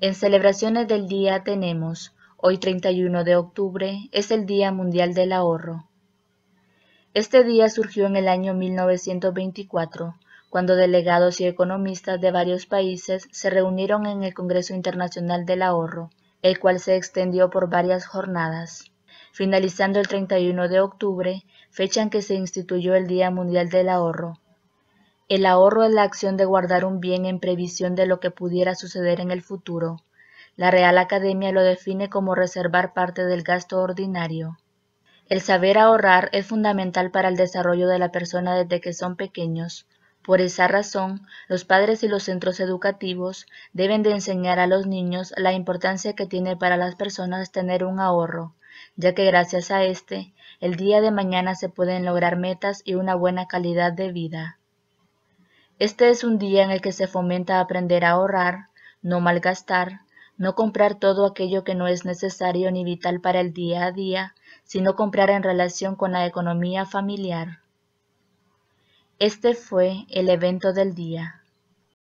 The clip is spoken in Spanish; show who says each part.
Speaker 1: En celebraciones del día tenemos, hoy 31 de octubre, es el Día Mundial del Ahorro. Este día surgió en el año 1924, cuando delegados y economistas de varios países se reunieron en el Congreso Internacional del Ahorro, el cual se extendió por varias jornadas, finalizando el 31 de octubre, fecha en que se instituyó el Día Mundial del Ahorro, el ahorro es la acción de guardar un bien en previsión de lo que pudiera suceder en el futuro. La Real Academia lo define como reservar parte del gasto ordinario. El saber ahorrar es fundamental para el desarrollo de la persona desde que son pequeños. Por esa razón, los padres y los centros educativos deben de enseñar a los niños la importancia que tiene para las personas tener un ahorro, ya que gracias a este, el día de mañana se pueden lograr metas y una buena calidad de vida. Este es un día en el que se fomenta aprender a ahorrar, no malgastar, no comprar todo aquello que no es necesario ni vital para el día a día, sino comprar en relación con la economía familiar. Este fue el evento del día.